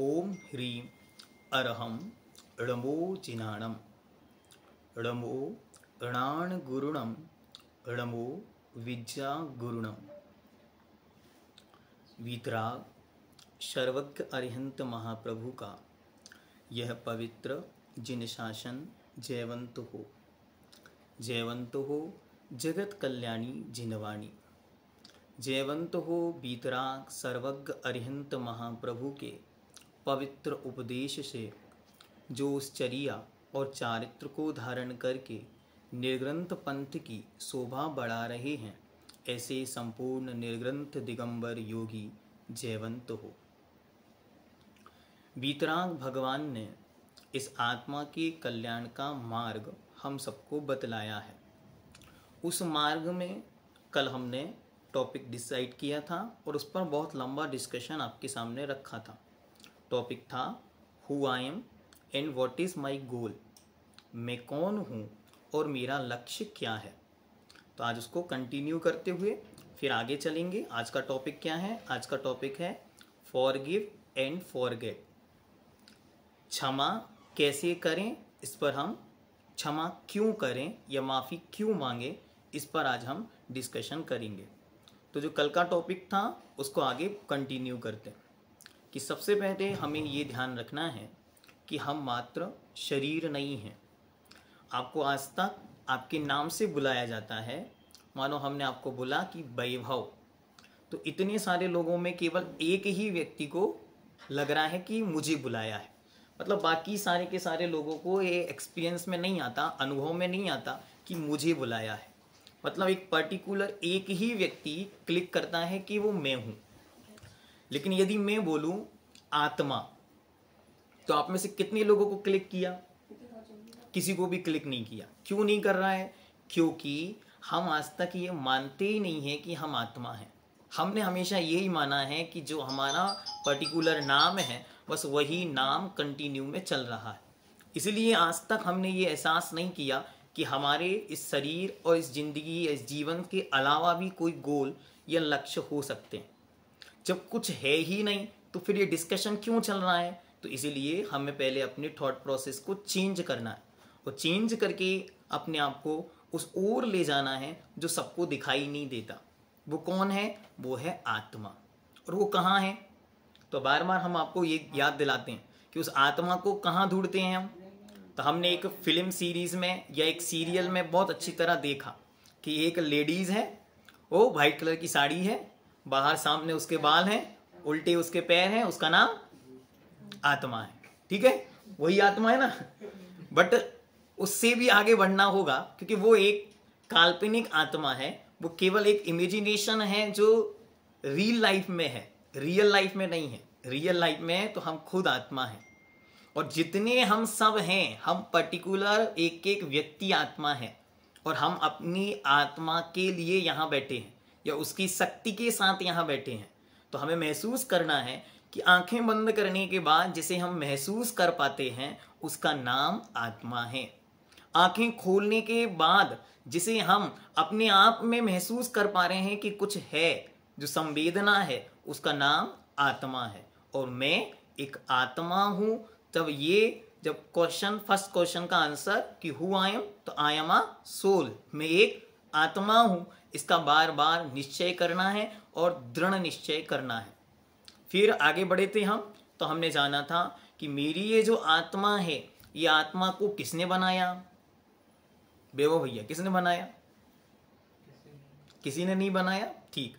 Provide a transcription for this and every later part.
ओम ह्रीं ऋणमो ऋणान णमो ऋणमो विद्या विद्यागुरुणं वीतराग सर्वज्ञ अरिहंत महाप्रभु का यह पवित्र जिन शासन जयवंत हो जयवंत हो जगत कल्याणी जिनवाणी जयवंत हो बीतराग सर्वज्ञ अरिहंत महाप्रभु के पवित्र उपदेश से जो उस चरिया और चारित्र को धारण करके निर्ग्रंथ पंथ की शोभा बढ़ा रहे हैं ऐसे संपूर्ण निर्ग्रंथ दिगंबर योगी जयवंत हो वीतरांग भगवान ने इस आत्मा के कल्याण का मार्ग हम सबको बतलाया है उस मार्ग में कल हमने टॉपिक डिसाइड किया था और उस पर बहुत लंबा डिस्कशन आपके सामने रखा था टॉपिक था who I am and what is my goal मैं कौन हूँ और मेरा लक्ष्य क्या है तो आज उसको कंटिन्यू करते हुए फिर आगे चलेंगे आज का टॉपिक क्या है आज का टॉपिक है forgive and forget क्षमा कैसे करें इस पर हम क्षमा क्यों करें या माफ़ी क्यों मांगें इस पर आज हम डिस्कशन करेंगे तो जो कल का टॉपिक था उसको आगे कंटिन्यू करते हैं कि सबसे पहले हमें ये ध्यान रखना है कि हम मात्र शरीर नहीं हैं आपको आज तक आपके नाम से बुलाया जाता है मानो हमने आपको बोला कि वैभव तो इतने सारे लोगों में केवल एक ही व्यक्ति को लग रहा है कि मुझे बुलाया है मतलब बाकी सारे के सारे लोगों को ये एक्सपीरियंस में नहीं आता अनुभव में नहीं आता कि मुझे बुलाया है मतलब एक पर्टिकुलर एक ही व्यक्ति क्लिक करता है कि वो मैं हूँ लेकिन यदि मैं बोलू आत्मा तो आप में से कितने लोगों को क्लिक किया किसी को भी क्लिक नहीं किया क्यों नहीं कर रहा है क्योंकि हम आज तक ये मानते ही नहीं है कि हम आत्मा हैं हमने हमेशा यही माना है कि जो हमारा पर्टिकुलर नाम है बस वही नाम कंटिन्यू में चल रहा है इसलिए आज तक हमने ये एहसास नहीं किया कि हमारे इस शरीर और इस जिंदगी इस जीवन के अलावा भी कोई गोल या लक्ष्य हो सकते हैं जब कुछ है ही नहीं तो फिर ये डिस्कशन क्यों चल रहा है तो इसीलिए हमें पहले अपने थॉट प्रोसेस को चेंज करना है और चेंज करके अपने आप को उस ओर ले जाना है जो सबको दिखाई नहीं देता वो कौन है वो है आत्मा और वो कहाँ है तो बार बार हम आपको ये याद दिलाते हैं कि उस आत्मा को कहाँ ढूंढते हैं हम तो हमने एक फिल्म सीरीज में या एक सीरियल में बहुत अच्छी तरह देखा कि एक लेडीज़ है वो वाइट कलर की साड़ी है बाहर सामने उसके बाल हैं उल्टे उसके पैर हैं उसका नाम आत्मा है ठीक है वही आत्मा है ना बट उससे भी आगे बढ़ना होगा क्योंकि वो एक काल्पनिक आत्मा है वो केवल एक इमेजिनेशन है जो रियल लाइफ में है रियल लाइफ में नहीं है रियल लाइफ में है तो हम खुद आत्मा हैं और जितने हम सब हैं हम पर्टिकुलर एक एक व्यक्ति आत्मा है और हम अपनी आत्मा के लिए यहाँ बैठे हैं या उसकी शक्ति के साथ यहाँ बैठे हैं तो हमें महसूस करना है कि आंखें बंद करने के बाद जिसे हम महसूस कर पाते हैं उसका नाम आत्मा है आंखें खोलने के बाद जिसे हम अपने आप में महसूस कर पा रहे हैं कि कुछ है जो संवेदना है उसका नाम आत्मा है और मैं एक आत्मा हूं तब ये जब क्वेश्चन फर्स्ट क्वेश्चन का आंसर कि हु आई एम तो आई एम आ सोल मैं एक आत्मा हूं इसका बार बार निश्चय करना है और दृढ़ निश्चय करना है फिर आगे बढ़े थे हम तो हमने जाना था कि मेरी ये जो आत्मा है ये आत्मा को किसने बनाया बेवो भैया किसने बनाया किसी ने नहीं बनाया ठीक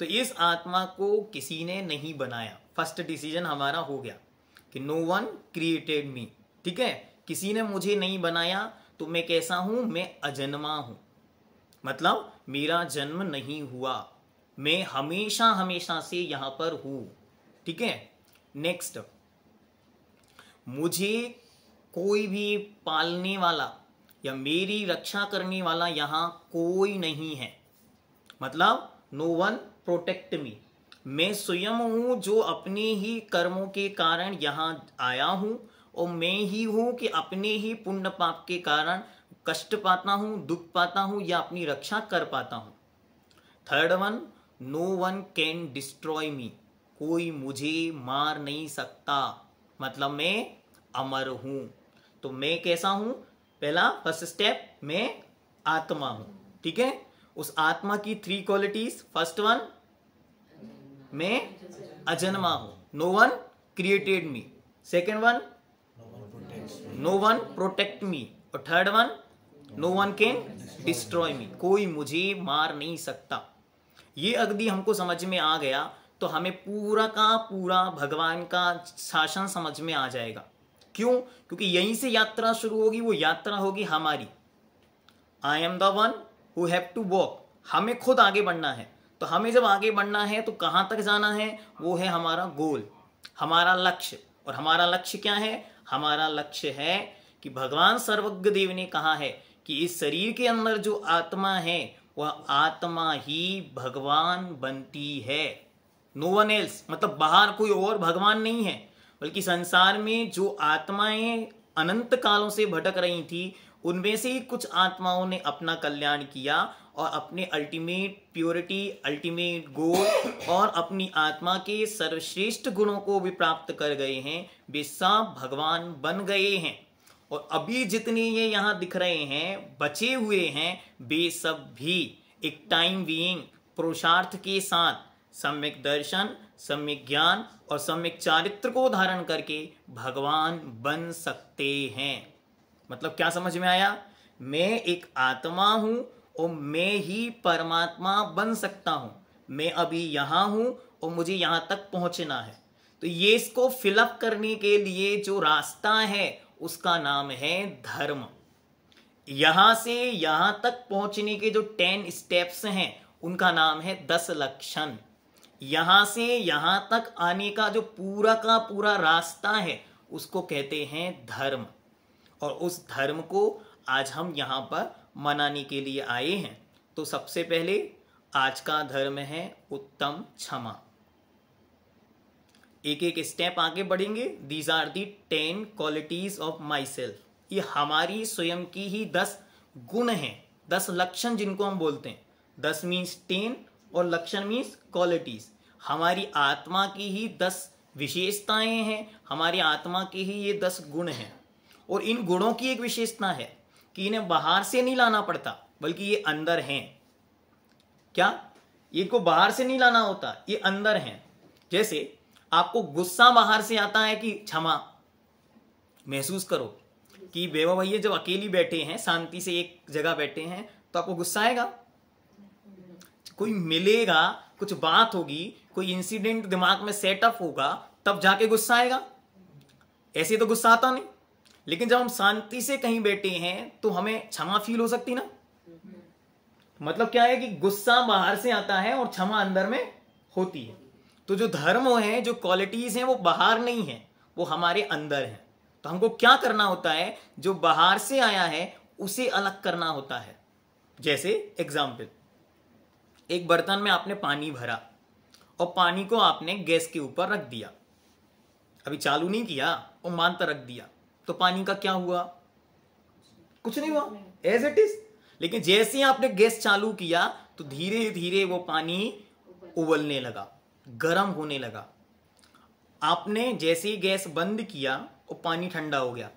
तो इस आत्मा को किसी ने नहीं बनाया फर्स्ट डिसीजन हमारा हो गया कि नो वन क्रिएटेड मी ठीक है किसी ने मुझे नहीं बनाया तो मैं कैसा हूं मैं अजन्मा हूं मतलब मेरा जन्म नहीं हुआ मैं हमेशा हमेशा से यहां पर हूं ठीक है नेक्स्ट मुझे कोई भी पालने वाला या मेरी रक्षा करने वाला यहां कोई नहीं है मतलब नो वन प्रोटेक्ट मी मैं स्वयं हूं जो अपने ही कर्मों के कारण यहाँ आया हूं और मैं ही हूं कि अपने ही पुण्य पाप के कारण कष्ट पाता हूँ दुख पाता हूँ या अपनी रक्षा कर पाता हूँ third one no one can destroy me कोई मुझे मार नहीं सकता मतलब मैं अमर हूँ तो मैं कैसा हूँ पहला फर्स्ट स्टेप मैं आत्मा हूँ ठीक है उस आत्मा की थ्री क्वालिटीज फर्स्ट वन मैं अजन्मा हूँ no one created me second one no one protect me और third one no one can destroy me कोई मुझे मार नहीं सकता ये अगर हमको समझ में आ गया तो हमें पूरा का पूरा भगवान का शासन समझ में आ जाएगा क्यों क्योंकि यहीं से यात्रा शुरू होगी वो यात्रा होगी हमारी I am the one who have to walk हमें खुद आगे बढ़ना है तो हमें जब आगे बढ़ना है तो कहाँ तक जाना है वो है हमारा गोल हमारा लक्ष्य और हमारा लक्ष्य क्या है हमारा लक्ष्य है कि भगवान सर्वज्ञ देव ने कहा है कि इस शरीर के अंदर जो आत्मा है वह आत्मा ही भगवान बनती है नो वन एल्स मतलब बाहर कोई और भगवान नहीं है बल्कि संसार में जो आत्माएं अनंत कालों से भटक रही थी उनमें से ही कुछ आत्माओं ने अपना कल्याण किया और अपने अल्टीमेट प्योरिटी अल्टीमेट गोल और अपनी आत्मा के सर्वश्रेष्ठ गुणों को भी प्राप्त कर गए हैं वे सब भगवान बन गए हैं और अभी जितने ये यहाँ दिख रहे हैं बचे हुए हैं वे सब भी एक टाइम बीइंग पुरुषार्थ के साथ सम्यक दर्शन सम्यक ज्ञान और सम्यक चारित्र को धारण करके भगवान बन सकते हैं मतलब क्या समझ में आया मैं एक आत्मा हूँ और मैं ही परमात्मा बन सकता हूँ मैं अभी यहाँ हूँ और मुझे यहां तक पहुंचना है तो ये इसको फिलअप करने के लिए जो रास्ता है उसका नाम है धर्म यहां से यहां तक पहुंचने के जो टेन स्टेप्स हैं उनका नाम है दस लक्षण यहां से यहां तक आने का जो पूरा का पूरा रास्ता है उसको कहते हैं धर्म और उस धर्म को आज हम यहाँ पर मनाने के लिए आए हैं तो सबसे पहले आज का धर्म है उत्तम क्षमा एक एक स्टेप आगे बढ़ेंगे these are the ten qualities of myself ये हमारी स्वयं की ही दस गुण हैं दस लक्षण जिनको हम बोलते हैं दस मीन्स टेन और लक्षण मीन्स क्वालिटीज हमारी आत्मा की ही दस विशेषताएं हैं हमारी आत्मा के ही ये दस गुण हैं और इन गुणों की एक विशेषता है कि इन्हें बाहर से नहीं लाना पड़ता बल्कि ये अंदर हैं क्या इनको बाहर से नहीं लाना होता ये अंदर हैं जैसे आपको गुस्सा बाहर से आता है कि क्षमा महसूस करो कि बेवा भैया जब अकेली बैठे हैं शांति से एक जगह बैठे हैं तो आपको गुस्सा आएगा कोई मिलेगा कुछ बात होगी कोई इंसिडेंट दिमाग में सेटअप होगा तब जाके गुस्सा आएगा ऐसे तो गुस्सा आता नहीं लेकिन जब हम शांति से कहीं बैठे हैं तो हमें क्षमा फील हो सकती ना मतलब क्या है कि गुस्सा बाहर से आता है और क्षमा अंदर में होती है तो जो धर्म है जो क्वालिटीज हैं वो बाहर नहीं है वो हमारे अंदर है तो हमको क्या करना होता है जो बाहर से आया है उसे अलग करना होता है जैसे एग्जाम्पल एक बर्तन में आपने पानी भरा और पानी को आपने गैस के ऊपर रख दिया अभी चालू नहीं किया और मानता रख दिया तो पानी का क्या हुआ कुछ नहीं हुआ एज इट इज लेकिन जैसे ही आपने गैस चालू किया तो धीरे धीरे वो पानी उबलने लगा गर्म होने लगा आपने जैसे ही गैस बंद किया वो पानी ठंडा हो गया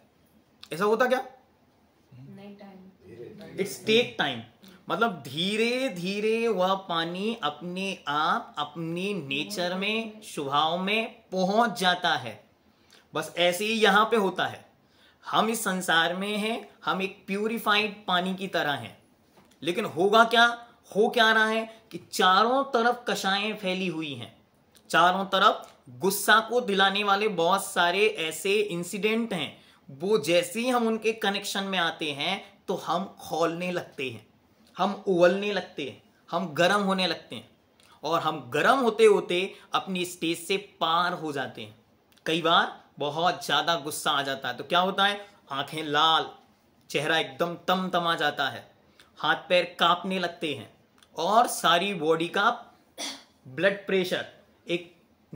ऐसा होता क्या इट्स टेक टाइम मतलब धीरे धीरे वह पानी अपने आप अपने नेचर में स्वभाव में पहुंच जाता है बस ऐसे ही यहां पे होता है हम इस संसार में हैं हम एक प्यूरिफाइड पानी की तरह हैं लेकिन होगा क्या हो क्या रहा है कि चारों तरफ कषाएं फैली हुई हैं चारों तरफ गुस्सा को दिलाने वाले बहुत सारे ऐसे इंसिडेंट हैं वो जैसे ही हम उनके कनेक्शन में आते हैं तो हम खोलने लगते हैं हम उबलने लगते हैं हम गर्म होने लगते हैं और हम गर्म होते होते अपनी स्टेज से पार हो जाते हैं कई बार बहुत ज़्यादा गुस्सा आ जाता है तो क्या होता है आंखें लाल चेहरा एकदम तम तम आ जाता है हाथ पैर कांपने लगते हैं और सारी बॉडी का ब्लड प्रेशर एक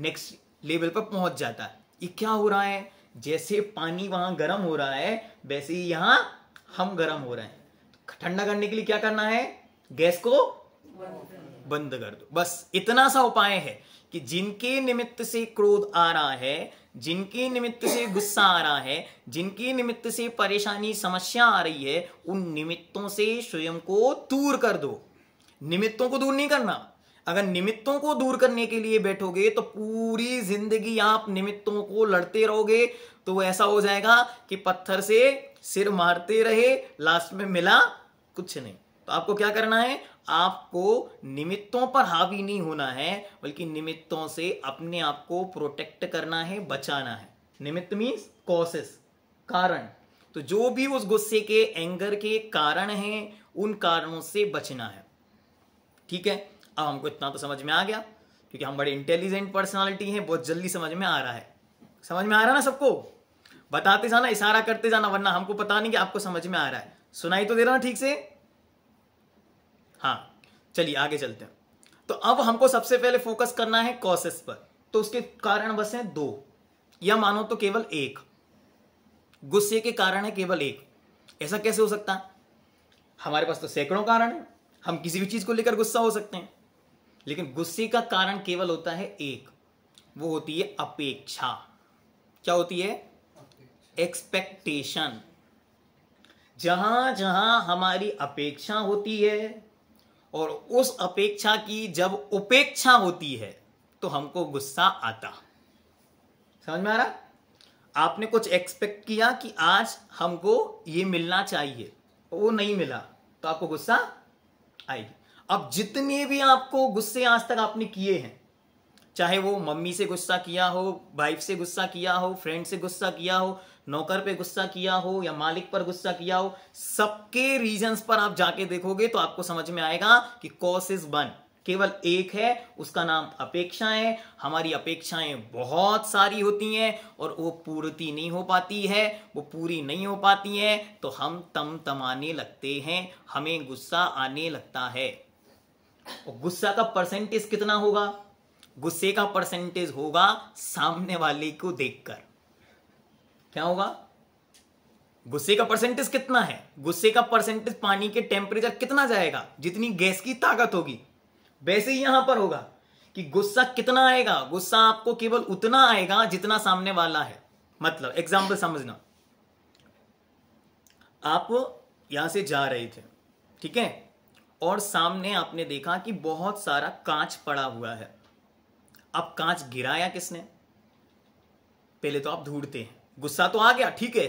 नेक्स्ट लेवल पर पहुंच जाता है ये क्या हो रहा है जैसे पानी वहां गर्म हो रहा है वैसे ही यहां हम गर्म हो रहे हैं तो ठंडा करने के लिए क्या करना है गैस को बंद कर दो बस इतना सा उपाय है कि जिनके निमित्त से क्रोध आ रहा है जिनके निमित्त से गुस्सा आ रहा है जिनके निमित्त से परेशानी समस्या आ रही है उन निमित्तों से स्वयं को दूर कर दो निमित्तों को दूर नहीं करना अगर निमित्तों को दूर करने के लिए बैठोगे तो पूरी जिंदगी आप निमित्तों को लड़ते रहोगे तो ऐसा हो जाएगा कि पत्थर से सिर मारते रहे लास्ट में मिला कुछ नहीं तो आपको क्या करना है आपको निमित्तों पर हावी नहीं होना है बल्कि निमित्तों से अपने आप को प्रोटेक्ट करना है बचाना है निमित्त मीन्स कॉसेस कारण तो जो भी उस गुस्से के एंगर के कारण हैं उन कारणों से बचना है ठीक है अब हमको इतना तो समझ में आ गया क्योंकि हम बड़े इंटेलिजेंट पर्सनालिटी हैं बहुत जल्दी समझ में आ रहा है समझ में आ रहा ना सबको बताते जाना इशारा करते जाना वरना हमको पता नहीं कि आपको समझ में आ रहा है सुनाई तो दे रहा ना ठीक से हाँ चलिए आगे चलते हैं तो अब हमको सबसे पहले फोकस करना है कॉसेस पर तो उसके कारण बस हैं दो या मानो तो केवल एक गुस्से के कारण है केवल एक ऐसा कैसे हो सकता है हमारे पास तो सैकड़ों कारण है हम किसी भी चीज को लेकर गुस्सा हो सकते हैं लेकिन गुस्से का कारण केवल होता है एक वो होती है अपेक्षा क्या होती है एक्सपेक्टेशन जहां जहां हमारी अपेक्षा होती है और उस अपेक्षा की जब उपेक्षा होती है तो हमको गुस्सा आता समझ में आ रहा आपने कुछ एक्सपेक्ट किया कि आज हमको ये मिलना चाहिए वो नहीं मिला तो आपको गुस्सा आएगी अब जितने भी आपको गुस्से आज तक आपने किए हैं चाहे वो मम्मी से गुस्सा किया हो वाइफ से गुस्सा किया हो फ्रेंड से गुस्सा किया हो नौकर पे गुस्सा किया हो या मालिक पर गुस्सा किया हो सबके रीजंस पर आप जाके देखोगे तो आपको समझ में आएगा कि कॉस इज वन केवल एक है उसका नाम अपेक्षा है हमारी अपेक्षाएं बहुत सारी होती हैं और वो पूर्ति नहीं हो पाती है वो पूरी नहीं हो पाती हैं तो हम तम तमाने लगते हैं हमें गुस्सा आने लगता है और गुस्सा का परसेंटेज कितना होगा गुस्से का परसेंटेज होगा सामने वाले को देखकर क्या होगा गुस्से का परसेंटेज कितना है गुस्से का परसेंटेज पानी के टेम्परेचर कितना जाएगा जितनी गैस की ताकत होगी वैसे ही यहां पर होगा कि गुस्सा कितना आएगा गुस्सा आपको केवल उतना आएगा जितना सामने वाला है मतलब एग्जाम्पल समझना आप यहां से जा रहे थे ठीक है और सामने आपने देखा कि बहुत सारा कांच पड़ा हुआ है अब कांच गिराया किसने पहले तो आप ढूंढते हैं गुस्सा तो आ गया ठीक है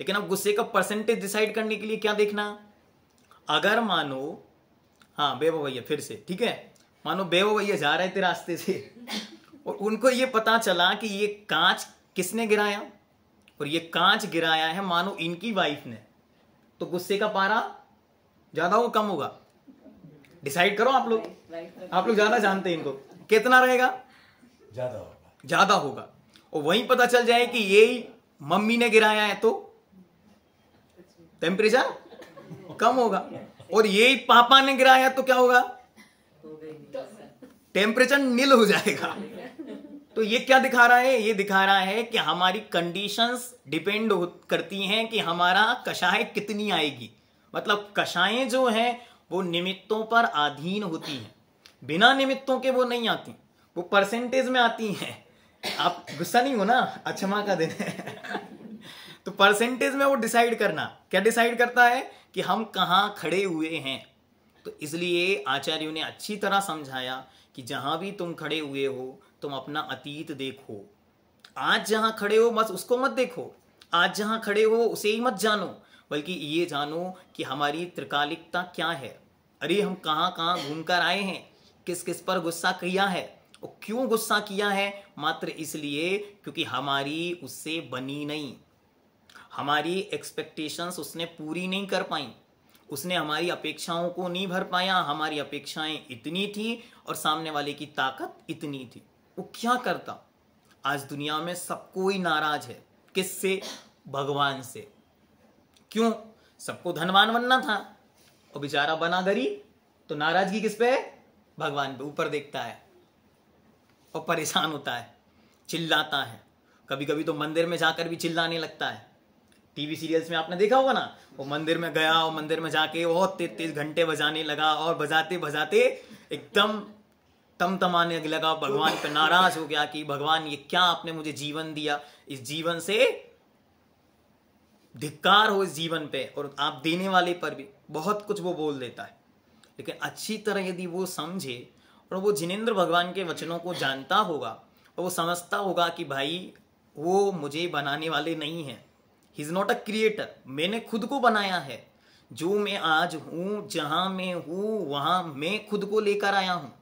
लेकिन अब गुस्से का परसेंटेज डिसाइड करने के लिए क्या देखना अगर मानो हाँ बेबो भैया फिर से ठीक है मानो बेबो भैया जा रहे थे रास्ते से और उनको ये पता चला कि ये कांच किसने गिराया और ये कांच गिराया है मानो इनकी वाइफ ने तो गुस्से का पारा ज्यादा होगा कम होगा डिसाइड करो आप लोग आप लोग ज्यादा जानते हैं इनको कितना रहेगा ज्यादा होगा ज्यादा होगा और वहीं पता चल जाए कि ये मम्मी ने गिराया है तो टेम्परेचर कम होगा और ये पापा ने गिराया तो क्या होगा टेम्परेचर नील हो जाएगा तो ये क्या दिखा रहा है ये दिखा रहा है कि हमारी कंडीशंस डिपेंड करती हैं कि हमारा कषाय कितनी आएगी मतलब कषाएं जो हैं वो निमित्तों पर अधीन होती हैं बिना निमित्तों के वो नहीं आती वो परसेंटेज में आती हैं आप गुस्सा नहीं हो ना अक्षमा का दिन है तो परसेंटेज में वो डिसाइड करना क्या डिसाइड करता है कि हम कहाँ खड़े हुए हैं तो इसलिए आचार्यों ने अच्छी तरह समझाया कि जहां भी तुम खड़े हुए हो तुम अपना अतीत देखो आज जहां खड़े हो बस उसको मत देखो आज जहां खड़े हो उसे ही मत जानो बल्कि ये जानो कि हमारी त्रिकालिकता क्या है अरे हम कहाँ कहाँ घूम कर आए हैं किस किस पर गुस्सा किया है और क्यों गुस्सा किया है मात्र इसलिए क्योंकि हमारी उससे बनी नहीं हमारी एक्सपेक्टेशंस उसने पूरी नहीं कर पाई उसने हमारी अपेक्षाओं को नहीं भर पाया हमारी अपेक्षाएं इतनी थी और सामने वाले की ताकत इतनी थी वो क्या करता आज दुनिया में सब कोई नाराज है किससे भगवान से क्यों सबको धनवान बनना था और बेचारा बना गरीब तो नाराजगी किस पे भगवान पे ऊपर देखता है और परेशान होता है चिल्लाता है कभी कभी तो मंदिर में जाकर भी चिल्लाने लगता है टीवी सीरियल्स में आपने देखा होगा ना वो मंदिर में गया और मंदिर में जाके बहुत तेज तेज घंटे बजाने लगा और बजाते बजाते एकदम तम तमाने लगा भगवान पर नाराज हो गया कि भगवान ये क्या आपने मुझे जीवन दिया इस जीवन से धिक्कार हो इस जीवन पे और आप देने वाले पर भी बहुत कुछ वो बोल देता है लेकिन अच्छी तरह यदि वो समझे और वो जिनेन्द्र भगवान के वचनों को जानता होगा और वो समझता होगा कि भाई वो मुझे बनाने वाले नहीं हैं he is not a creator मैंने खुद को बनाया है जो मैं आज हूँ जहाँ मैं हूँ वहाँ मैं खुद को लेकर आया हूँ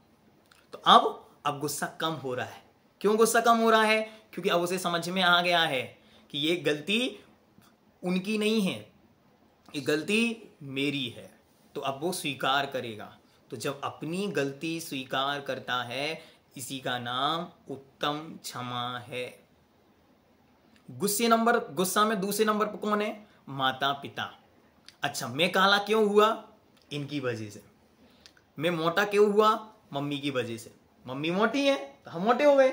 तो अब अब गुस्सा कम हो रहा है क्यों गुस्सा कम हो रहा है क्योंकि अब उसे समझ में आ गया है कि ये गलती उनकी नहीं है ये गलती मेरी है तो अब वो स्वीकार करेगा तो जब अपनी गलती स्वीकार करता है इसी का नाम उत्तम क्षमा है गुस्से नंबर गुस्सा में दूसरे नंबर पर कौन है माता पिता अच्छा मैं काला क्यों हुआ इनकी वजह से मैं मोटा क्यों हुआ मम्मी की वजह से मम्मी मोटी है तो हम मोटे हो गए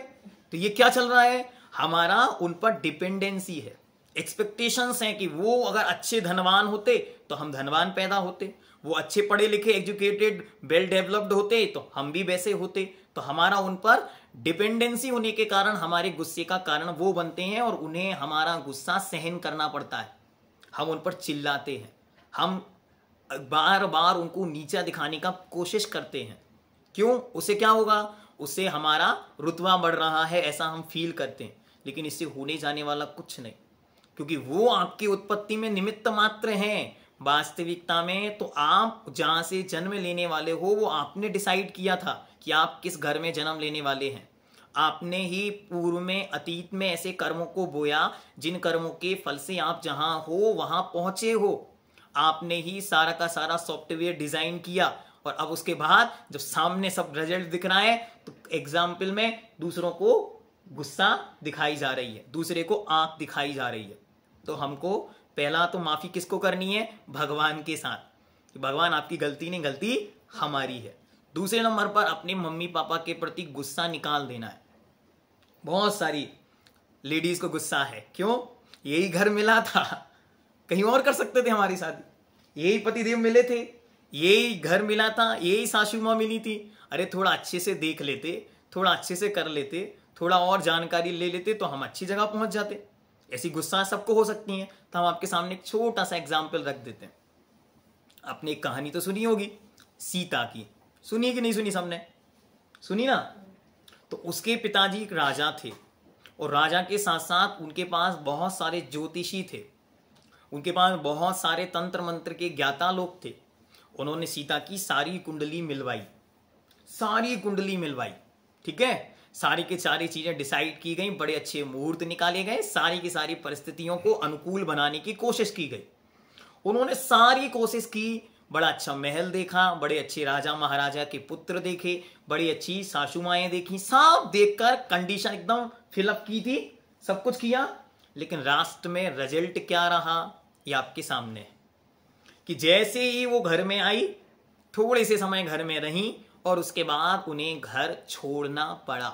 तो ये क्या चल रहा है हमारा उन पर डिपेंडेंसी है एक्सपेक्टेशंस हैं कि वो अगर अच्छे धनवान होते तो हम धनवान पैदा होते वो अच्छे पढ़े लिखे एजुकेटेड वेल डेवलप्ड होते तो हम भी वैसे होते तो हमारा उन पर डिपेंडेंसी होने के कारण हमारे गुस्से का कारण वो बनते हैं और उन्हें हमारा गुस्सा सहन करना पड़ता है हम उन पर चिल्लाते हैं हम बार बार उनको नीचा दिखाने का कोशिश करते हैं क्यों उसे क्या होगा उसे हमारा रुतवा बढ़ रहा है ऐसा हम फील करते हैं लेकिन इससे होने जाने वाला कुछ नहीं क्योंकि वो आपकी उत्पत्ति में निमित्त मात्र हैं वास्तविकता में तो आप जहाँ से जन्म लेने वाले हो वो आपने डिसाइड किया था कि आप किस घर में जन्म लेने वाले हैं आपने ही पूर्व में अतीत में ऐसे कर्मों को बोया जिन कर्मों के फल से आप जहाँ हो वहां पहुंचे हो आपने ही सारा का सारा सॉफ्टवेयर डिज़ाइन किया और अब उसके बाद जब सामने सब रिजल्ट दिख रहा है तो एग्जाम्पल में दूसरों को गुस्सा दिखाई जा रही है दूसरे को आंख दिखाई जा रही है तो हमको पहला तो माफी किसको करनी है भगवान के साथ कि भगवान आपकी गलती नहीं गलती हमारी है दूसरे नंबर पर अपने मम्मी पापा के प्रति गुस्सा निकाल देना है बहुत सारी लेडीज को गुस्सा है क्यों यही घर मिला था कहीं और कर सकते थे हमारी शादी यही पतिदेव मिले थे यही घर मिला था यही सासू माँ मिली थी अरे थोड़ा अच्छे से देख लेते थोड़ा अच्छे से कर लेते थोड़ा और जानकारी ले लेते तो हम अच्छी जगह पहुंच जाते ऐसी गुस्सा सबको हो सकती हैं तो हम आपके सामने एक छोटा सा एग्जाम्पल रख देते हैं आपने एक कहानी तो सुनी होगी सीता की सुनी कि नहीं सुनी सबने सुनी ना तो उसके पिताजी एक राजा थे और राजा के साथ साथ उनके पास बहुत सारे ज्योतिषी थे उनके पास बहुत सारे तंत्र मंत्र के ज्ञाता लोग थे उन्होंने सीता की सारी कुंडली मिलवाई सारी कुंडली मिलवाई ठीक है सारी की सारी चीज़ें डिसाइड की गई बड़े अच्छे मुहूर्त निकाले गए सारी की सारी परिस्थितियों को अनुकूल बनाने की कोशिश की गई उन्होंने सारी कोशिश की बड़ा अच्छा महल देखा बड़े अच्छे राजा महाराजा के पुत्र देखे बड़ी अच्छी सासू माएँ देखी सब देखकर कंडीशन एकदम फिलअप की थी सब कुछ किया लेकिन राष्ट्र में रिजल्ट क्या रहा ये आपके सामने कि जैसे ही वो घर में आई थोड़े से समय घर में रहीं और उसके बाद उन्हें घर छोड़ना पड़ा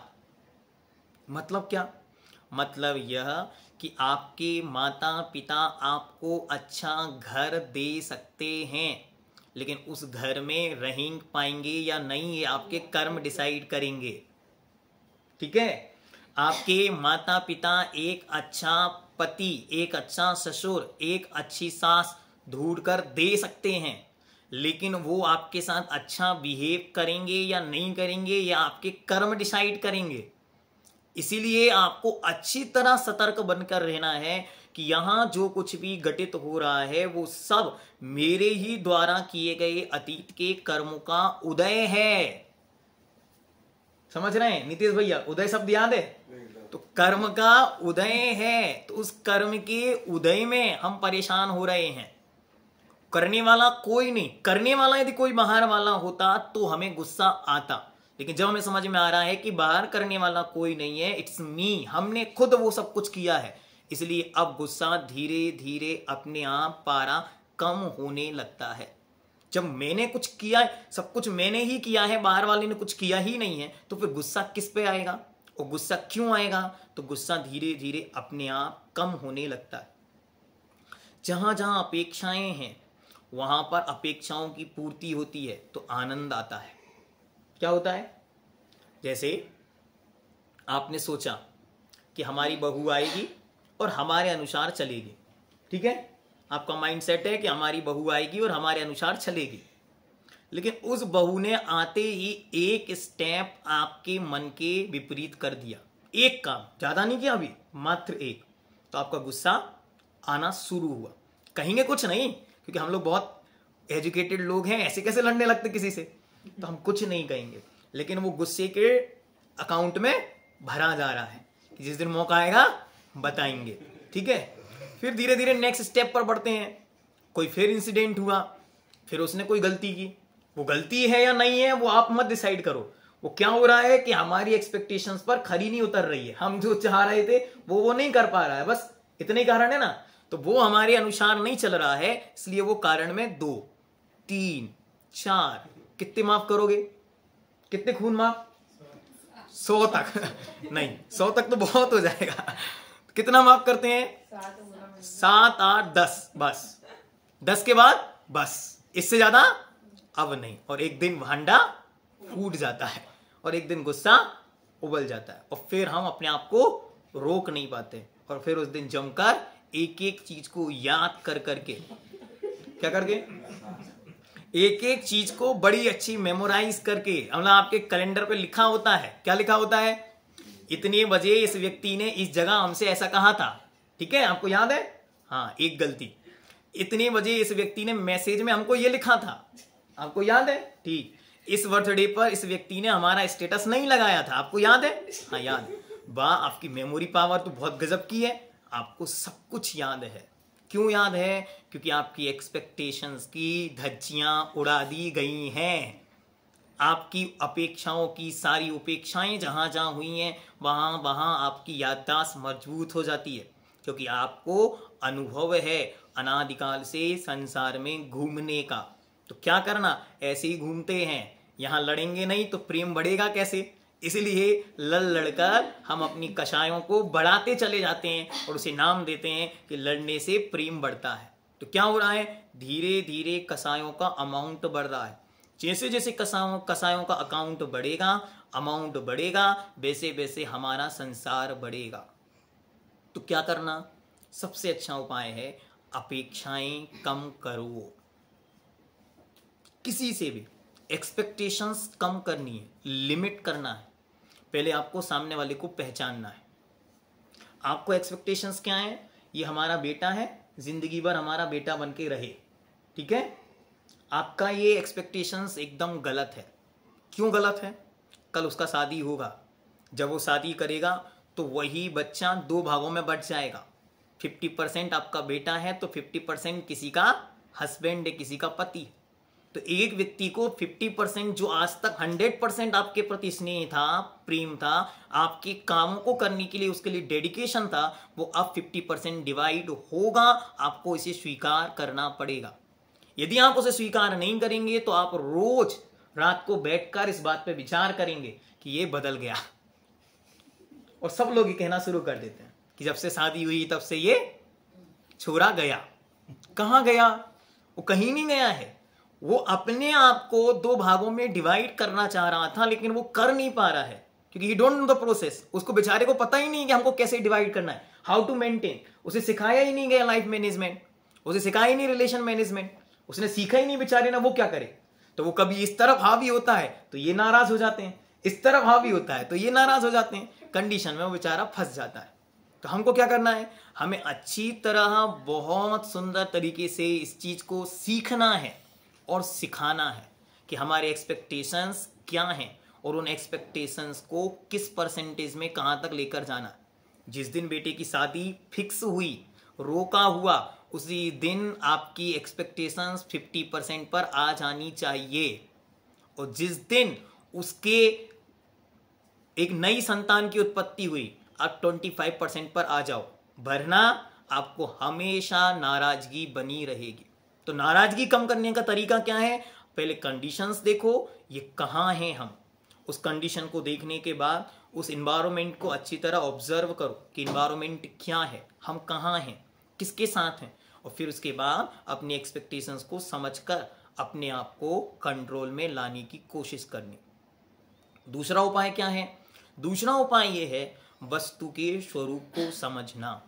मतलब क्या मतलब यह कि आपके माता पिता आपको अच्छा घर दे सकते हैं लेकिन उस घर में रह पाएंगे या नहीं ये आपके कर्म डिसाइड करेंगे ठीक है आपके माता पिता एक अच्छा पति एक अच्छा ससुर एक अच्छी सास ढूंढ कर दे सकते हैं लेकिन वो आपके साथ अच्छा बिहेव करेंगे या नहीं करेंगे या आपके कर्म डिसाइड करेंगे इसीलिए आपको अच्छी तरह सतर्क बनकर रहना है कि यहाँ जो कुछ भी घटित हो रहा है वो सब मेरे ही द्वारा किए गए अतीत के कर्मों का उदय है समझ रहे हैं नीतीश भैया उदय शब्द याद है तो कर्म का उदय है तो उस कर्म के उदय में हम परेशान हो रहे हैं करने वाला कोई नहीं करने वाला यदि कोई बाहर वाला होता तो हमें गुस्सा आता लेकिन जब हमें समझ में आ रहा है कि बाहर करने वाला कोई नहीं है इट्स मी हमने खुद वो सब कुछ किया है इसलिए अब गुस्सा धीरे धीरे अपने आप पारा कम होने लगता है जब मैंने कुछ किया है सब कुछ मैंने ही किया है बाहर वाले ने कुछ किया ही नहीं है तो फिर गुस्सा किस पे आएगा और गुस्सा क्यों आएगा तो गुस्सा धीरे धीरे अपने आप कम होने लगता है जहां जहां अपेक्षाएं हैं वहां पर अपेक्षाओं की पूर्ति होती है तो आनंद आता है क्या होता है जैसे आपने सोचा कि हमारी बहू आएगी और हमारे अनुसार चलेगी ठीक है आपका माइंड सेट है कि हमारी बहू आएगी और हमारे अनुसार चलेगी लेकिन उस बहू ने आते ही एक स्टेप आपके मन के विपरीत कर दिया एक काम ज़्यादा नहीं किया अभी मात्र एक तो आपका गुस्सा आना शुरू हुआ कहेंगे कुछ नहीं क्योंकि हम लोग बहुत एजुकेटेड लोग हैं ऐसे कैसे लड़ने लगते किसी से तो हम कुछ नहीं कहेंगे लेकिन वो गुस्से के अकाउंट में भरा जा रहा है जिस दिन मौका आएगा बताएंगे ठीक है फिर धीरे धीरे नेक्स्ट स्टेप पर बढ़ते हैं कोई फिर इंसिडेंट हुआ फिर उसने कोई गलती की वो गलती है या नहीं है वो आप मत डिसाइड करो वो क्या हो रहा है कि हमारी एक्सपेक्टेशंस पर खरी नहीं उतर रही है हम जो चाह रहे थे वो वो नहीं कर पा रहा है बस इतने कारण है ना तो वो हमारे अनुसार नहीं चल रहा है इसलिए वो कारण में दो तीन चार कितने माफ करोगे कितने खून माफ सौ तक नहीं सौ तक तो बहुत हो जाएगा कितना माफ करते हैं सात आठ दस बस दस के बाद बस इससे ज्यादा अब नहीं और एक दिन भांडा फूट जाता है और एक दिन गुस्सा उबल जाता है और फिर हम अपने आप को रोक नहीं पाते और फिर उस दिन जमकर एक एक चीज को याद कर करके क्या करके एक एक चीज को बड़ी अच्छी मेमोराइज करके मतलब आपके कैलेंडर पे लिखा होता है क्या लिखा होता है इतने बजे इस व्यक्ति ने इस जगह हमसे ऐसा कहा था ठीक है आपको याद है हाँ एक गलती इतने बजे इस व्यक्ति ने मैसेज में हमको ये लिखा था आपको याद है ठीक इस बर्थडे पर इस व्यक्ति ने हमारा स्टेटस नहीं लगाया था आपको याद है हाँ याद वाह आपकी मेमोरी पावर तो बहुत गजब की है आपको सब कुछ याद है क्यों याद है क्योंकि आपकी एक्सपेक्टेशंस की धज्जियां उड़ा दी गई हैं आपकी अपेक्षाओं की सारी उपेक्षाएं जहां जहां हुई हैं वहां वहां आपकी याददाश्त मजबूत हो जाती है क्योंकि आपको अनुभव है अनादिकाल से संसार में घूमने का तो क्या करना ऐसे ही घूमते हैं यहां लड़ेंगे नहीं तो प्रेम बढ़ेगा कैसे इसीलिए लड़ लड़कर हम अपनी कषायों को बढ़ाते चले जाते हैं और उसे नाम देते हैं कि लड़ने से प्रेम बढ़ता है तो क्या हो रहा है धीरे धीरे कसायों का अमाउंट बढ़ रहा है जैसे जैसे कसायों कसायों का अकाउंट बढ़ेगा अमाउंट बढ़ेगा वैसे वैसे हमारा संसार बढ़ेगा तो क्या करना सबसे अच्छा उपाय है अपेक्षाएं कम करो किसी से भी एक्सपेक्टेशंस कम करनी है लिमिट करना है पहले आपको सामने वाले को पहचानना है आपको एक्सपेक्टेशंस क्या है ये हमारा बेटा है ज़िंदगी भर हमारा बेटा बन के रहे ठीक है आपका ये एक्सपेक्टेशंस एकदम गलत है क्यों गलत है कल उसका शादी होगा जब वो शादी करेगा तो वही बच्चा दो भागों में बट जाएगा फिफ्टी परसेंट आपका बेटा है तो फिफ्टी परसेंट किसी का हस्बैंड है किसी का पति है तो एक व्यक्ति को 50 परसेंट जो आज तक 100 परसेंट आपके प्रति स्नेह था प्रेम था आपके कामों को करने के लिए उसके लिए डेडिकेशन था वो अब 50 परसेंट डिवाइड होगा आपको इसे स्वीकार करना पड़ेगा यदि आप उसे स्वीकार नहीं करेंगे तो आप रोज रात को बैठकर इस बात पर विचार करेंगे कि ये बदल गया और सब लोग ये कहना शुरू कर देते हैं कि जब से शादी हुई तब से ये छोरा गया कहा गया वो कहीं नहीं गया है वो अपने आप को दो भागों में डिवाइड करना चाह रहा था लेकिन वो कर नहीं पा रहा है क्योंकि he don't know the process उसको बेचारे को पता ही नहीं कि हमको कैसे डिवाइड करना है हाउ टू मेंटेन उसे सिखाया ही नहीं गया लाइफ मैनेजमेंट उसे सिखाया ही नहीं रिलेशन मैनेजमेंट उसने सीखा ही नहीं बेचारे ना वो क्या करे तो वो कभी इस तरफ हावी होता है तो ये नाराज हो जाते हैं इस तरफ हावी होता है तो ये नाराज हो जाते हैं कंडीशन में वो बेचारा फंस जाता है तो हमको क्या करना है हमें अच्छी तरह बहुत सुंदर तरीके से इस चीज को सीखना है और सिखाना है कि हमारे एक्सपेक्टेशंस क्या हैं और उन एक्सपेक्टेशंस को किस परसेंटेज में कहाँ तक लेकर जाना जिस दिन बेटे की शादी फिक्स हुई रोका हुआ उसी दिन आपकी एक्सपेक्टेशंस 50 परसेंट पर आ जानी चाहिए और जिस दिन उसके एक नई संतान की उत्पत्ति हुई आप 25 परसेंट पर आ जाओ भरना आपको हमेशा नाराजगी बनी रहेगी तो नाराजगी कम करने का तरीका क्या है पहले कंडीशंस देखो ये कहाँ हैं हम उस कंडीशन को देखने के बाद उस इन्वायरमेंट को अच्छी तरह ऑब्जर्व करो कि इन्वायरमेंट क्या है हम कहाँ हैं किसके साथ हैं और फिर उसके बाद अपनी एक्सपेक्टेशंस को समझकर अपने आप को कंट्रोल में लाने की कोशिश करनी दूसरा उपाय क्या है दूसरा उपाय ये है वस्तु के स्वरूप को समझना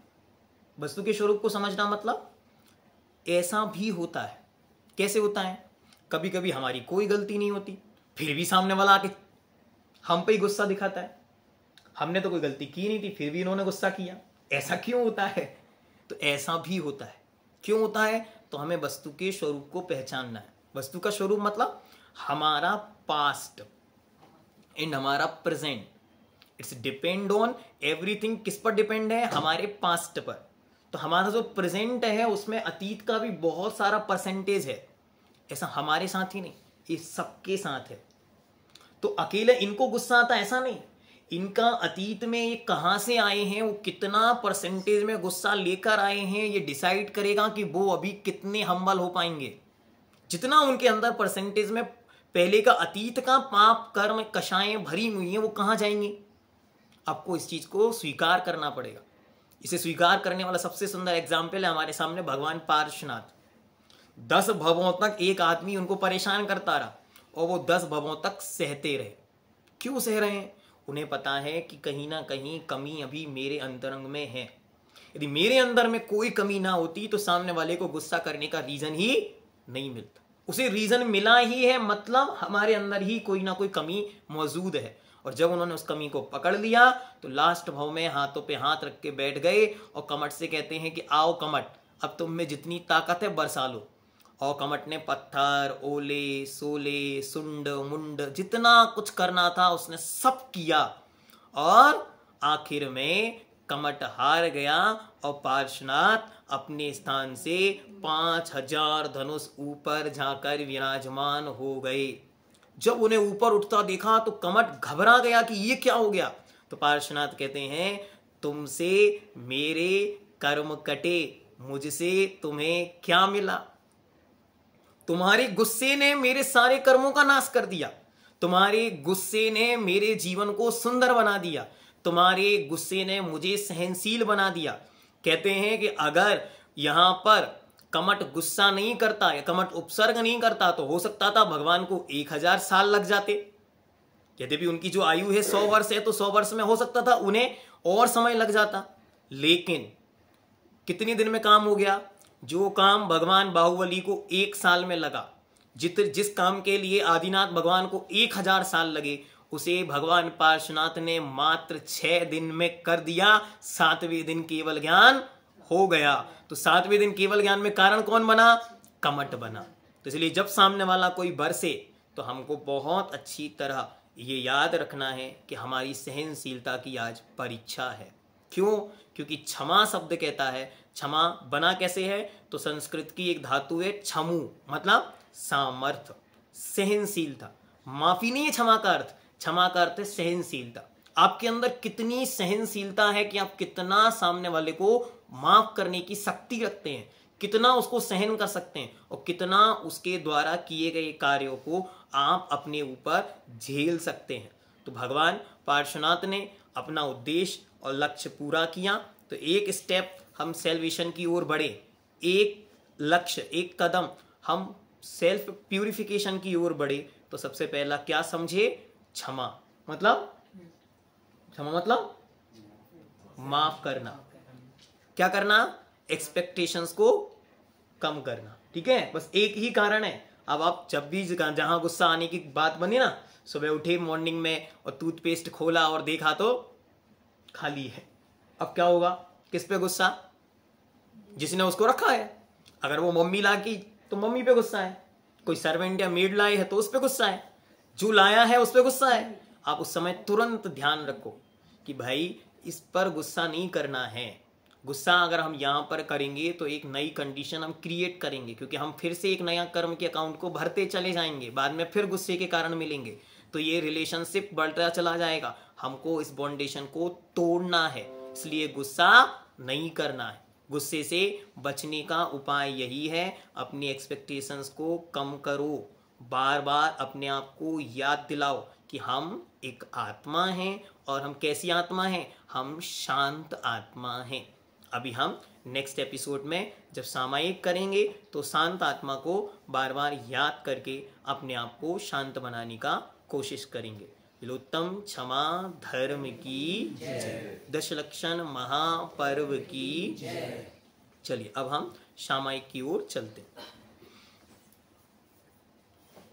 वस्तु के स्वरूप को समझना मतलब ऐसा भी होता है कैसे होता है कभी कभी हमारी कोई गलती नहीं होती फिर भी सामने वाला आके हम पे ही गुस्सा दिखाता है हमने तो कोई गलती की नहीं थी फिर भी इन्होंने गुस्सा किया ऐसा क्यों होता है तो ऐसा भी होता है क्यों होता है तो हमें वस्तु के स्वरूप को पहचानना है वस्तु का स्वरूप मतलब हमारा पास्ट एंड हमारा present it's depend on everything किस पर डिपेंड है हमारे पास्ट पर तो हमारा जो प्रेजेंट है उसमें अतीत का भी बहुत सारा परसेंटेज है ऐसा हमारे साथ ही नहीं ये सबके साथ है तो अकेले इनको गुस्सा आता ऐसा नहीं इनका अतीत में ये कहाँ से आए हैं वो कितना परसेंटेज में गुस्सा लेकर आए हैं ये डिसाइड करेगा कि वो अभी कितने हम्बल हो पाएंगे जितना उनके अंदर परसेंटेज में पहले का अतीत का पाप कर्म कषाएं भरी हुई हैं वो कहाँ जाएंगे आपको इस चीज़ को स्वीकार करना पड़ेगा इसे स्वीकार करने वाला सबसे सुंदर एग्जाम्पल है हमारे सामने भगवान पार्शनाथ दस भवों तक एक आदमी उनको परेशान करता रहा और वो दस भवों तक सहते रहे क्यों सह रहे हैं उन्हें पता है कि कहीं ना कहीं कमी अभी मेरे अंतरंग में है यदि मेरे अंदर में कोई कमी ना होती तो सामने वाले को गुस्सा करने का रीजन ही नहीं मिलता उसे रीजन मिला ही है मतलब हमारे अंदर ही कोई ना कोई कमी मौजूद है और जब उन्होंने उस कमी को पकड़ लिया तो लास्ट भाव में हाथों पे हाथ रख के बैठ गए और कमट से कहते हैं कि आओ कमट अब तुम में जितनी ताकत है बरसा लो और कमट ने पत्थर ओले सोले सुंड मुंड जितना कुछ करना था उसने सब किया और आखिर में कमट हार गया और पार्शनाथ अपने स्थान से पांच हजार धनुष ऊपर जाकर विराजमान हो गए जब उन्हें ऊपर उठता देखा तो कमट घबरा गया कि ये क्या हो गया तो पार्श्वनाथ कहते हैं तुमसे मेरे कर्म कटे मुझसे तुम्हें क्या मिला तुम्हारे गुस्से ने मेरे सारे कर्मों का नाश कर दिया तुम्हारे गुस्से ने मेरे जीवन को सुंदर बना दिया तुम्हारे गुस्से ने मुझे सहनशील बना दिया कहते हैं कि अगर यहां पर कमट गुस्सा नहीं करता या कमट उपसर्ग नहीं करता तो हो सकता था भगवान को एक हजार साल लग जाते यद्यपि उनकी जो आयु है सौ वर्ष है तो सौ वर्ष में हो सकता था उन्हें और समय लग जाता लेकिन कितने दिन में काम हो गया जो काम भगवान बाहुबली को एक साल में लगा जित जिस काम के लिए आदिनाथ भगवान को एक हजार साल लगे उसे भगवान पार्श्वनाथ ने मात्र छह दिन में कर दिया सातवें दिन केवल ज्ञान हो गया तो सातवें दिन केवल ज्ञान में कारण कौन बना कमट बना तो इसलिए जब सामने वाला कोई बरसे तो हमको बहुत अच्छी तरह ये याद रखना है कि हमारी सहनशीलता की आज परीक्षा है क्यों क्योंकि क्षमा शब्द कहता है क्षमा बना कैसे है तो संस्कृत की एक धातु है छमु मतलब सामर्थ्य सहनशीलता माफी नहीं है क्षमा का अर्थ क्षमा का अर्थ है सहनशीलता आपके अंदर कितनी सहनशीलता है कि आप कितना सामने वाले को माफ करने की शक्ति रखते हैं कितना उसको सहन कर सकते हैं और कितना उसके द्वारा किए गए कार्यों को आप अपने ऊपर झेल सकते हैं तो भगवान पार्श्वनाथ ने अपना उद्देश्य और लक्ष्य पूरा किया तो एक स्टेप हम सेल्वेशन की ओर बढ़े एक लक्ष्य एक कदम हम सेल्फ प्यूरिफिकेशन की ओर बढ़े तो सबसे पहला क्या समझे क्षमा मतलब क्षमा मतलब माफ करना क्या करना एक्सपेक्टेशंस को कम करना ठीक है बस एक ही कारण है अब आप जब भी जहां गुस्सा आने की बात बनी ना सुबह उठे मॉर्निंग में और टूथपेस्ट खोला और देखा तो खाली है अब क्या होगा किस पे गुस्सा जिसने उसको रखा है अगर वो मम्मी ला की तो मम्मी पे गुस्सा है कोई सर्वेंट या मेड लाई है तो उस पर गुस्सा है जो लाया है उस पर गुस्सा है आप उस समय तुरंत ध्यान रखो कि भाई इस पर गुस्सा नहीं करना है गुस्सा अगर हम यहाँ पर करेंगे तो एक नई कंडीशन हम क्रिएट करेंगे क्योंकि हम फिर से एक नया कर्म के अकाउंट को भरते चले जाएंगे बाद में फिर गुस्से के कारण मिलेंगे तो ये रिलेशनशिप बढ़ता चला जाएगा हमको इस बॉन्डेशन को तोड़ना है इसलिए गुस्सा नहीं करना है गुस्से से बचने का उपाय यही है अपनी एक्सपेक्टेशंस को कम करो बार बार अपने आप को याद दिलाओ कि हम एक आत्मा हैं और हम कैसी आत्मा हैं हम शांत आत्मा हैं अभी हम नेक्स्ट एपिसोड में जब सामायिक करेंगे तो शांत आत्मा को बार बार याद करके अपने आप को शांत बनाने का कोशिश करेंगे लोत्तम क्षमा धर्म की दशलक्षण महापर्व की चलिए अब हम सामायिक की ओर चलते हैं